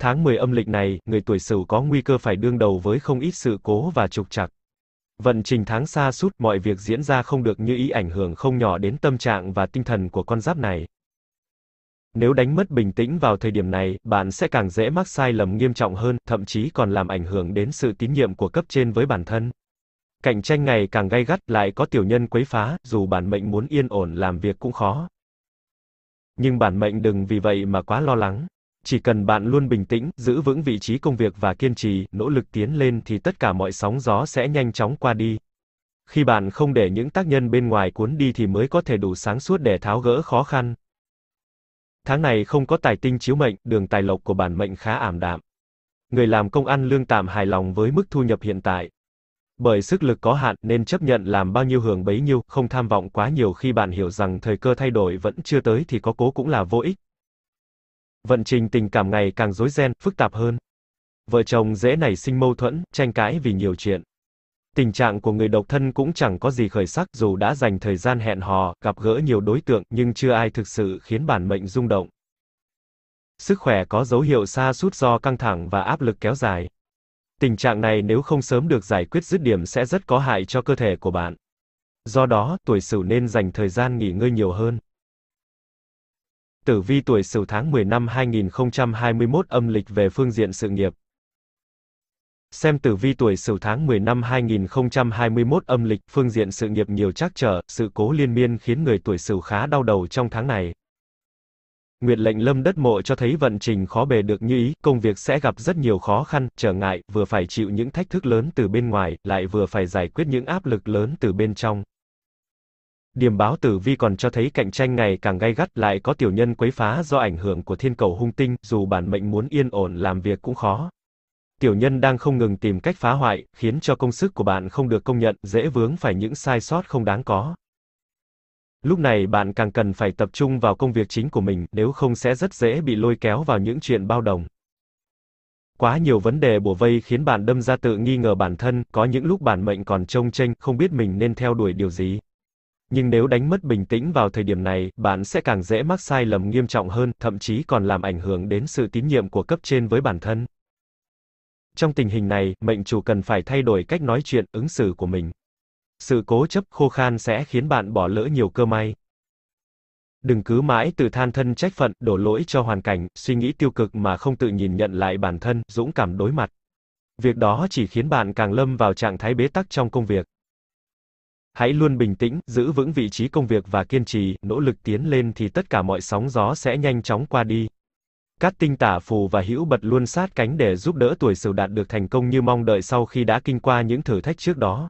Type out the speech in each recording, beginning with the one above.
Tháng 10 âm lịch này, người tuổi Sửu có nguy cơ phải đương đầu với không ít sự cố và trục trặc. Vận trình tháng xa sút mọi việc diễn ra không được như ý ảnh hưởng không nhỏ đến tâm trạng và tinh thần của con giáp này. Nếu đánh mất bình tĩnh vào thời điểm này, bạn sẽ càng dễ mắc sai lầm nghiêm trọng hơn, thậm chí còn làm ảnh hưởng đến sự tín nhiệm của cấp trên với bản thân. Cạnh tranh ngày càng gay gắt, lại có tiểu nhân quấy phá, dù bản mệnh muốn yên ổn làm việc cũng khó. Nhưng bản mệnh đừng vì vậy mà quá lo lắng. Chỉ cần bạn luôn bình tĩnh, giữ vững vị trí công việc và kiên trì, nỗ lực tiến lên thì tất cả mọi sóng gió sẽ nhanh chóng qua đi. Khi bạn không để những tác nhân bên ngoài cuốn đi thì mới có thể đủ sáng suốt để tháo gỡ khó khăn. Tháng này không có tài tinh chiếu mệnh, đường tài lộc của bản mệnh khá ảm đạm. Người làm công ăn lương tạm hài lòng với mức thu nhập hiện tại. Bởi sức lực có hạn nên chấp nhận làm bao nhiêu hưởng bấy nhiêu, không tham vọng quá nhiều khi bạn hiểu rằng thời cơ thay đổi vẫn chưa tới thì có cố cũng là vô ích. Vận trình tình cảm ngày càng rối ren, phức tạp hơn. Vợ chồng dễ nảy sinh mâu thuẫn, tranh cãi vì nhiều chuyện. Tình trạng của người độc thân cũng chẳng có gì khởi sắc, dù đã dành thời gian hẹn hò, gặp gỡ nhiều đối tượng, nhưng chưa ai thực sự khiến bản mệnh rung động. Sức khỏe có dấu hiệu sa sút do căng thẳng và áp lực kéo dài. Tình trạng này nếu không sớm được giải quyết dứt điểm sẽ rất có hại cho cơ thể của bạn. Do đó, tuổi Sửu nên dành thời gian nghỉ ngơi nhiều hơn. Tử vi tuổi Sửu tháng 10 năm 2021 âm lịch về phương diện sự nghiệp. Xem tử vi tuổi Sửu tháng 10 năm 2021 âm lịch, phương diện sự nghiệp nhiều trắc trở, sự cố liên miên khiến người tuổi Sửu khá đau đầu trong tháng này. Nguyệt lệnh lâm đất mộ cho thấy vận trình khó bề được như ý, công việc sẽ gặp rất nhiều khó khăn, trở ngại, vừa phải chịu những thách thức lớn từ bên ngoài, lại vừa phải giải quyết những áp lực lớn từ bên trong. Điểm báo tử vi còn cho thấy cạnh tranh ngày càng gay gắt lại có tiểu nhân quấy phá do ảnh hưởng của thiên cầu hung tinh, dù bản mệnh muốn yên ổn làm việc cũng khó. Tiểu nhân đang không ngừng tìm cách phá hoại, khiến cho công sức của bạn không được công nhận, dễ vướng phải những sai sót không đáng có. Lúc này bạn càng cần phải tập trung vào công việc chính của mình, nếu không sẽ rất dễ bị lôi kéo vào những chuyện bao đồng. Quá nhiều vấn đề bủa vây khiến bạn đâm ra tự nghi ngờ bản thân, có những lúc bản mệnh còn trông tranh, không biết mình nên theo đuổi điều gì nhưng nếu đánh mất bình tĩnh vào thời điểm này, bạn sẽ càng dễ mắc sai lầm nghiêm trọng hơn, thậm chí còn làm ảnh hưởng đến sự tín nhiệm của cấp trên với bản thân. Trong tình hình này, mệnh chủ cần phải thay đổi cách nói chuyện, ứng xử của mình. Sự cố chấp khô khan sẽ khiến bạn bỏ lỡ nhiều cơ may. Đừng cứ mãi tự than thân trách phận, đổ lỗi cho hoàn cảnh, suy nghĩ tiêu cực mà không tự nhìn nhận lại bản thân, dũng cảm đối mặt. Việc đó chỉ khiến bạn càng lâm vào trạng thái bế tắc trong công việc. Hãy luôn bình tĩnh, giữ vững vị trí công việc và kiên trì, nỗ lực tiến lên thì tất cả mọi sóng gió sẽ nhanh chóng qua đi. Các tinh tả phù và hữu bật luôn sát cánh để giúp đỡ tuổi sửu đạt được thành công như mong đợi sau khi đã kinh qua những thử thách trước đó.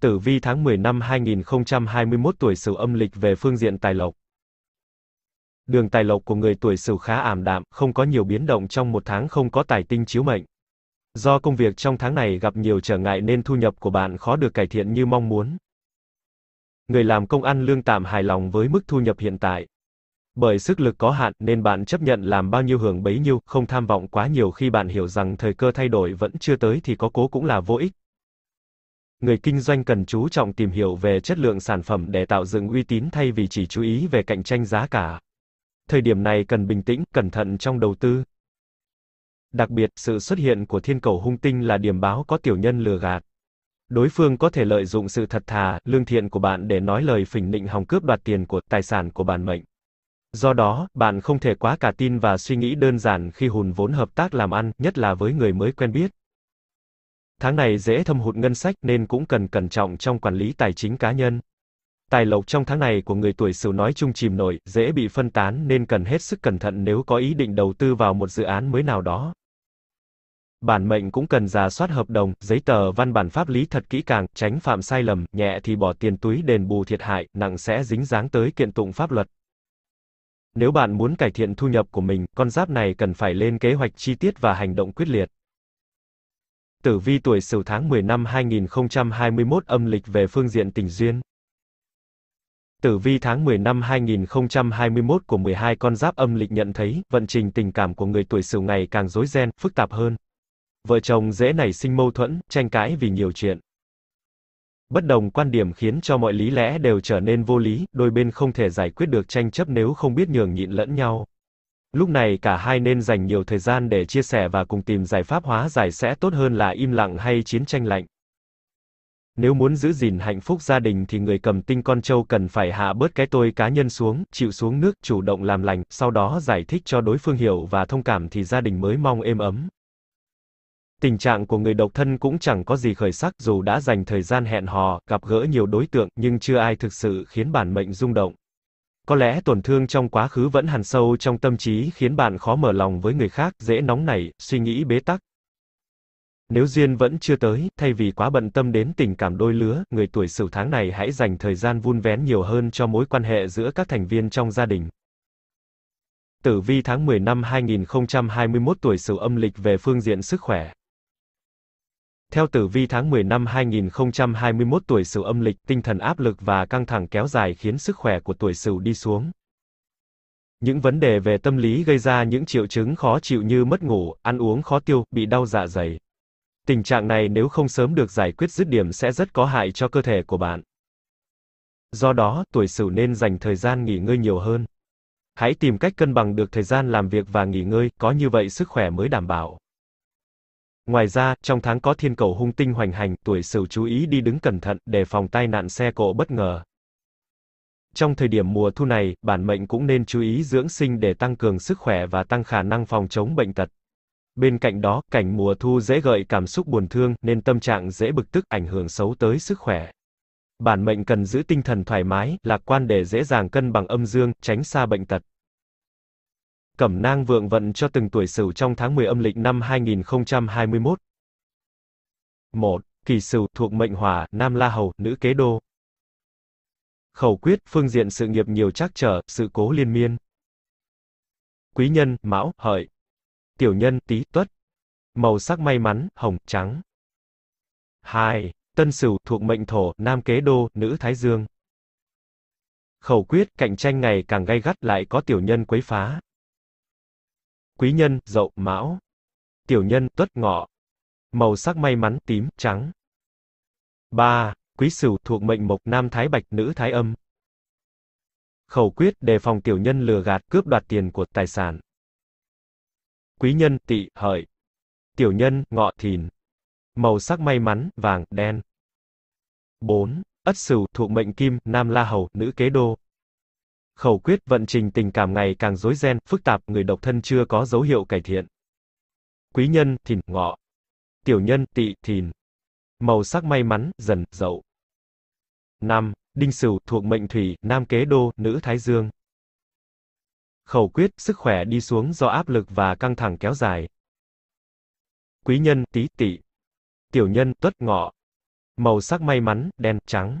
Tử vi tháng 10 năm 2021 tuổi sửu âm lịch về phương diện tài lộc. Đường tài lộc của người tuổi sửu khá ảm đạm, không có nhiều biến động trong một tháng không có tài tinh chiếu mệnh. Do công việc trong tháng này gặp nhiều trở ngại nên thu nhập của bạn khó được cải thiện như mong muốn. Người làm công ăn lương tạm hài lòng với mức thu nhập hiện tại. Bởi sức lực có hạn nên bạn chấp nhận làm bao nhiêu hưởng bấy nhiêu, không tham vọng quá nhiều khi bạn hiểu rằng thời cơ thay đổi vẫn chưa tới thì có cố cũng là vô ích. Người kinh doanh cần chú trọng tìm hiểu về chất lượng sản phẩm để tạo dựng uy tín thay vì chỉ chú ý về cạnh tranh giá cả. Thời điểm này cần bình tĩnh, cẩn thận trong đầu tư. Đặc biệt, sự xuất hiện của thiên cầu hung tinh là điểm báo có tiểu nhân lừa gạt. Đối phương có thể lợi dụng sự thật thà, lương thiện của bạn để nói lời phỉnh nịnh hòng cướp đoạt tiền của tài sản của bản mệnh. Do đó, bạn không thể quá cả tin và suy nghĩ đơn giản khi hùn vốn hợp tác làm ăn, nhất là với người mới quen biết. Tháng này dễ thâm hụt ngân sách nên cũng cần cẩn trọng trong quản lý tài chính cá nhân. Tài lộc trong tháng này của người tuổi Sửu nói chung chìm nổi, dễ bị phân tán nên cần hết sức cẩn thận nếu có ý định đầu tư vào một dự án mới nào đó bản mệnh cũng cần giả soát hợp đồng, giấy tờ văn bản pháp lý thật kỹ càng, tránh phạm sai lầm, nhẹ thì bỏ tiền túi đền bù thiệt hại, nặng sẽ dính dáng tới kiện tụng pháp luật. Nếu bạn muốn cải thiện thu nhập của mình, con giáp này cần phải lên kế hoạch chi tiết và hành động quyết liệt. Tử vi tuổi Sửu tháng 10 năm 2021 âm lịch về phương diện tình duyên. Tử vi tháng 10 năm 2021 của 12 con giáp âm lịch nhận thấy, vận trình tình cảm của người tuổi Sửu ngày càng rối ren, phức tạp hơn vợ chồng dễ nảy sinh mâu thuẫn, tranh cãi vì nhiều chuyện. Bất đồng quan điểm khiến cho mọi lý lẽ đều trở nên vô lý, đôi bên không thể giải quyết được tranh chấp nếu không biết nhường nhịn lẫn nhau. Lúc này cả hai nên dành nhiều thời gian để chia sẻ và cùng tìm giải pháp hóa giải sẽ tốt hơn là im lặng hay chiến tranh lạnh. Nếu muốn giữ gìn hạnh phúc gia đình thì người cầm tinh con trâu cần phải hạ bớt cái tôi cá nhân xuống, chịu xuống nước, chủ động làm lành, sau đó giải thích cho đối phương hiểu và thông cảm thì gia đình mới mong êm ấm. Tình trạng của người độc thân cũng chẳng có gì khởi sắc, dù đã dành thời gian hẹn hò, gặp gỡ nhiều đối tượng, nhưng chưa ai thực sự khiến bản mệnh rung động. Có lẽ tổn thương trong quá khứ vẫn hằn sâu trong tâm trí khiến bạn khó mở lòng với người khác, dễ nóng nảy, suy nghĩ bế tắc. Nếu duyên vẫn chưa tới, thay vì quá bận tâm đến tình cảm đôi lứa, người tuổi Sửu tháng này hãy dành thời gian vun vén nhiều hơn cho mối quan hệ giữa các thành viên trong gia đình. Tử vi tháng 10 năm 2021 tuổi Sửu âm lịch về phương diện sức khỏe, theo tử vi tháng 10 năm 2021 tuổi Sửu âm lịch, tinh thần áp lực và căng thẳng kéo dài khiến sức khỏe của tuổi Sửu đi xuống. Những vấn đề về tâm lý gây ra những triệu chứng khó chịu như mất ngủ, ăn uống khó tiêu, bị đau dạ dày. Tình trạng này nếu không sớm được giải quyết dứt điểm sẽ rất có hại cho cơ thể của bạn. Do đó, tuổi Sửu nên dành thời gian nghỉ ngơi nhiều hơn. Hãy tìm cách cân bằng được thời gian làm việc và nghỉ ngơi, có như vậy sức khỏe mới đảm bảo. Ngoài ra, trong tháng có thiên cầu hung tinh hoành hành, tuổi Sửu chú ý đi đứng cẩn thận để phòng tai nạn xe cộ bất ngờ. Trong thời điểm mùa thu này, bản mệnh cũng nên chú ý dưỡng sinh để tăng cường sức khỏe và tăng khả năng phòng chống bệnh tật. Bên cạnh đó, cảnh mùa thu dễ gợi cảm xúc buồn thương nên tâm trạng dễ bực tức ảnh hưởng xấu tới sức khỏe. Bản mệnh cần giữ tinh thần thoải mái, lạc quan để dễ dàng cân bằng âm dương, tránh xa bệnh tật. Cẩm nang vượng vận cho từng tuổi Sửu trong tháng 10 âm lịch năm 2021. 1. Kỳ Sửu thuộc mệnh Hỏa, Nam La Hầu, nữ Kế Đô. Khẩu quyết, phương diện sự nghiệp nhiều trắc trở, sự cố liên miên. Quý nhân, Mão, Hợi. Tiểu nhân, Tý, Tuất. Màu sắc may mắn, hồng, trắng. 2. Tân Sửu thuộc mệnh Thổ, Nam Kế Đô, nữ Thái Dương. Khẩu quyết, cạnh tranh ngày càng gay gắt lại có tiểu nhân quấy phá quý nhân, dậu, mão. Tiểu nhân, tuất ngọ. Màu sắc may mắn tím, trắng. 3. Quý Sửu thuộc mệnh mộc nam thái bạch nữ thái âm. Khẩu quyết đề phòng tiểu nhân lừa gạt cướp đoạt tiền của tài sản. Quý nhân Tị hợi. Tiểu nhân ngọ thìn. Màu sắc may mắn vàng đen. 4. Ất Sửu thuộc mệnh kim nam la hầu nữ kế đô. Khẩu quyết vận trình tình cảm ngày càng rối ren, phức tạp, người độc thân chưa có dấu hiệu cải thiện. Quý nhân, thìn, ngọ. Tiểu nhân, tỵ, thìn. Màu sắc may mắn, dần, dậu. năm Đinh Sửu thuộc mệnh thủy, nam kế đô, nữ thái dương. Khẩu quyết, sức khỏe đi xuống do áp lực và căng thẳng kéo dài. Quý nhân, tý, tỵ. Tiểu nhân, tuất, ngọ. Màu sắc may mắn, đen, trắng.